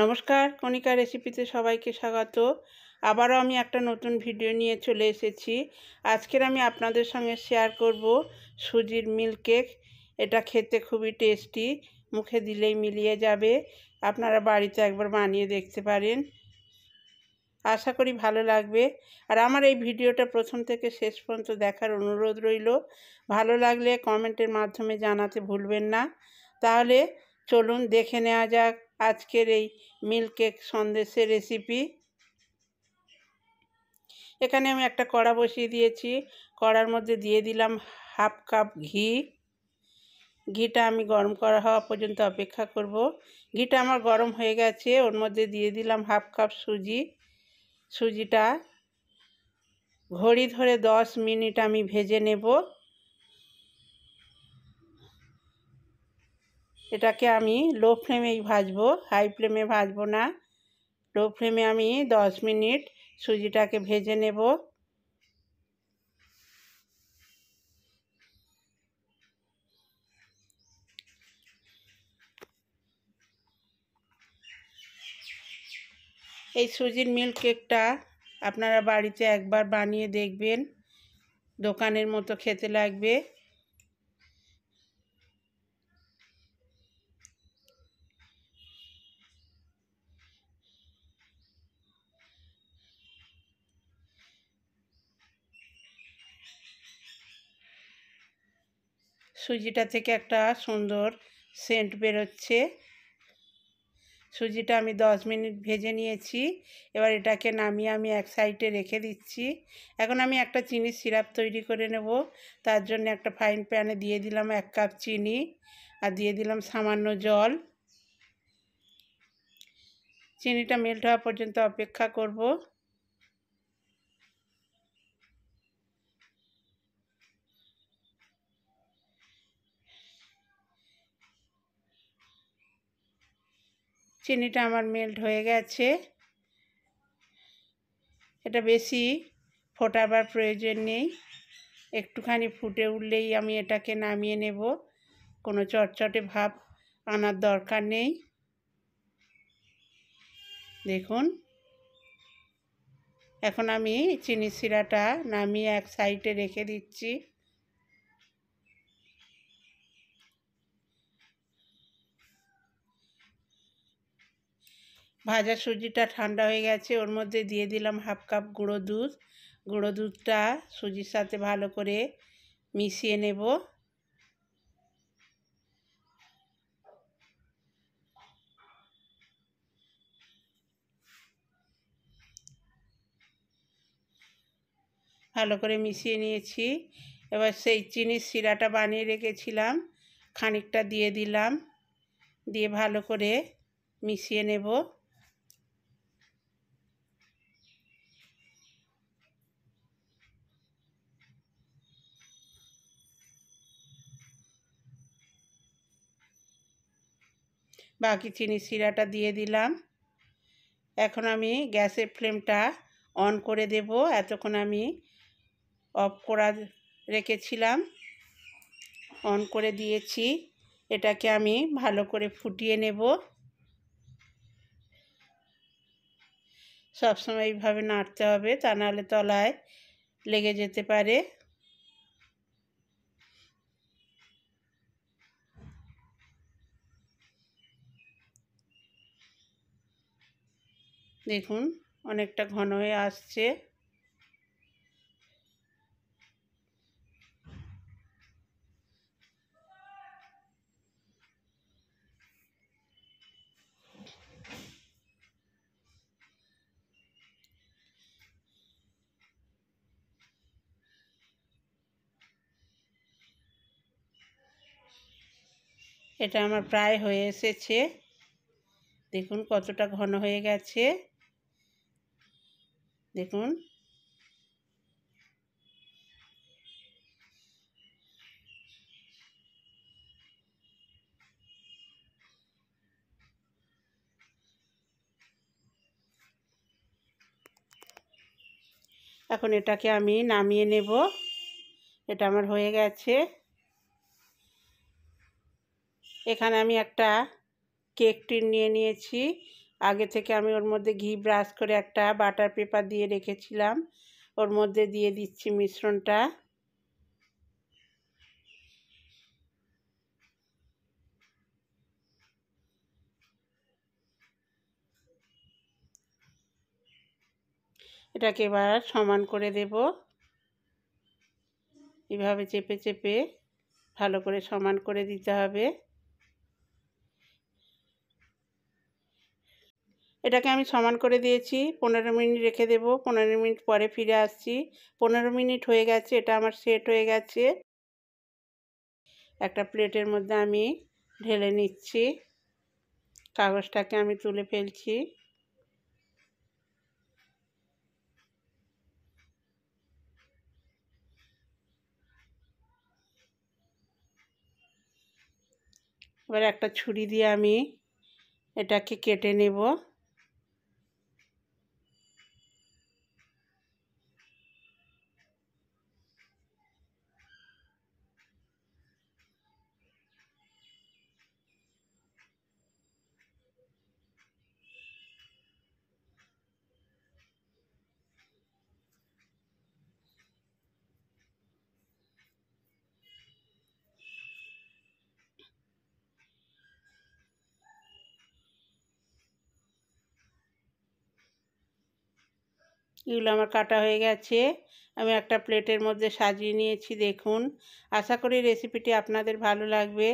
নমস্কার কণিকা রেসিপিতে সবাইকে স্বাগত আবারও আমি একটা নতুন ভিডিও নিয়ে চলে এসেছি আজকের আমি আপনাদের সঙ্গে শেয়ার করব সুজির মিল্ক কেক এটা খেতে খুবই টেস্টি মুখে দিলেই মিলিয়ে যাবে আপনারা বাড়িতে একবার বানিয়ে দেখতে পারেন আশা করি ভালো লাগবে আর আমার এই ভিডিওটা প্রথম থেকে শেষ পর্যন্ত দেখার অনুরোধ রইল ভালো লাগলে কমেন্টের মাধ্যমে জানাতে ভুলবেন না তাহলে চলুন দেখে নেওয়া যাক আজকের এই মিল্ক কেক সন্দেশের রেসিপি এখানে আমি একটা কড়া বসিয়ে দিয়েছি কড়ার মধ্যে দিয়ে দিলাম হাফ কাপ ঘি ঘিটা আমি গরম করা হওয়া পর্যন্ত অপেক্ষা করব ঘিটা আমার গরম হয়ে গেছে ওর মধ্যে দিয়ে দিলাম হাফ কাপ সুজি সুজিটা ঘড়ি ধরে দশ মিনিট আমি ভেজে নেব এটাকে আমি লো ফ্লেমেই ভাজবো হাই ফ্লেমে ভাজবো না লো ফ্লেমে আমি দশ মিনিট সুজিটাকে ভেজে নেব এই সুজির মিল্ক কেকটা আপনারা বাড়িতে একবার বানিয়ে দেখবেন দোকানের মতো খেতে লাগবে সুজিটা থেকে একটা সুন্দর সেন্ট বেরোচ্ছে সুজিটা আমি দশ মিনিট ভেজে নিয়েছি এবার এটাকে নামিয়ে আমি এক সাইডে রেখে দিচ্ছি এখন আমি একটা চিনির সিরাপ তৈরি করে নেব তার জন্য একটা ফাইন প্যানে দিয়ে দিলাম এক কাপ চিনি আর দিয়ে দিলাম সামান্য জল চিনিটা মেল্ট হওয়া পর্যন্ত অপেক্ষা করব চিনিটা আমার মেল্ট হয়ে গেছে এটা বেশি ফোটাবার প্রয়োজন নেই একটুখানি ফুটে উঠলেই আমি এটাকে নামিয়ে নেব কোনো চটচটে ভাব আনার দরকার নেই দেখুন এখন আমি চিনি শিরাটা নামিয়ে এক সাইডে রেখে দিচ্ছি ভাজা সুজিটা ঠান্ডা হয়ে গেছে ওর মধ্যে দিয়ে দিলাম হাফ কাপ গুঁড়ো দুধ গুঁড়ো দুধটা সুজির সাথে ভালো করে মিশিয়ে নেব ভালো করে মিশিয়ে নিয়েছি এবার সেই চিনির শিরাটা বানিয়ে রেখেছিলাম খানিকটা দিয়ে দিলাম দিয়ে ভালো করে মিশিয়ে নেব বাকি চিনি শিরাটা দিয়ে দিলাম এখন আমি গ্যাসের ফ্লেমটা অন করে দেব এতক্ষণ আমি অফ করা রেখেছিলাম অন করে দিয়েছি এটাকে আমি ভালো করে ফুটিয়ে নেব সবসময় এইভাবে নাড়তে হবে তা নাহলে তলায় লেগে যেতে পারে দেখুন অনেকটা ঘন হয়ে আসছে এটা আমার প্রায় হয়ে এসেছে দেখুন কতটা ঘন হয়ে গেছে দেখুন এখন এটাকে আমি নামিয়ে নেব এটা আমার হয়ে গেছে এখানে আমি একটা কেক টিন নিয়ে নিয়েছি আগে থেকে আমি ওর মধ্যে ঘি ব্রাশ করে একটা বাটার পেপার দিয়ে রেখেছিলাম ওর মধ্যে দিয়ে দিচ্ছি মিশ্রণটা এটাকে এবার সমান করে দেব এভাবে চেপে চেপে ভালো করে সমান করে দিতে হবে এটাকে আমি সমান করে দিয়েছি পনেরো মিনিট রেখে দেব পনেরো মিনিট পরে ফিরে আসছি পনেরো মিনিট হয়ে গেছে এটা আমার সেট হয়ে গেছে একটা প্লেটের মধ্যে আমি ঢেলে নিচ্ছি কাগজটাকে আমি তুলে ফেলছি এবার একটা ছুরি দিয়ে আমি এটাকে কেটে নেব এগুলো আমার কাটা হয়ে গেছে আমি একটা প্লেটের মধ্যে সাজিয়ে নিয়েছি দেখুন আশা করি রেসিপিটি আপনাদের ভালো লাগবে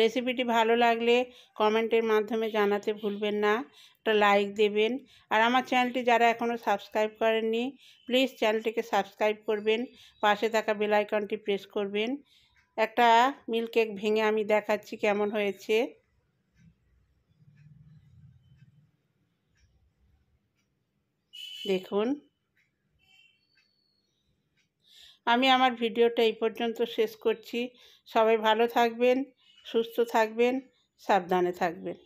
রেসিপিটি ভালো লাগলে কমেন্টের মাধ্যমে জানাতে ভুলবেন না একটা লাইক দেবেন আর আমার চ্যানেলটি যারা এখনও সাবস্ক্রাইব করেননি প্লিজ চ্যানেলটিকে সাবস্ক্রাইব করবেন পাশে থাকা বেলাইকনটি প্রেস করবেন একটা মিল্ক কেক ভেঙে আমি দেখাচ্ছি কেমন হয়েছে দেখুন আমি আমার ভিডিওটা এই পর্যন্ত শেষ করছি সবাই ভালো থাকবেন সুস্থ থাকবেন সাবধানে থাকবেন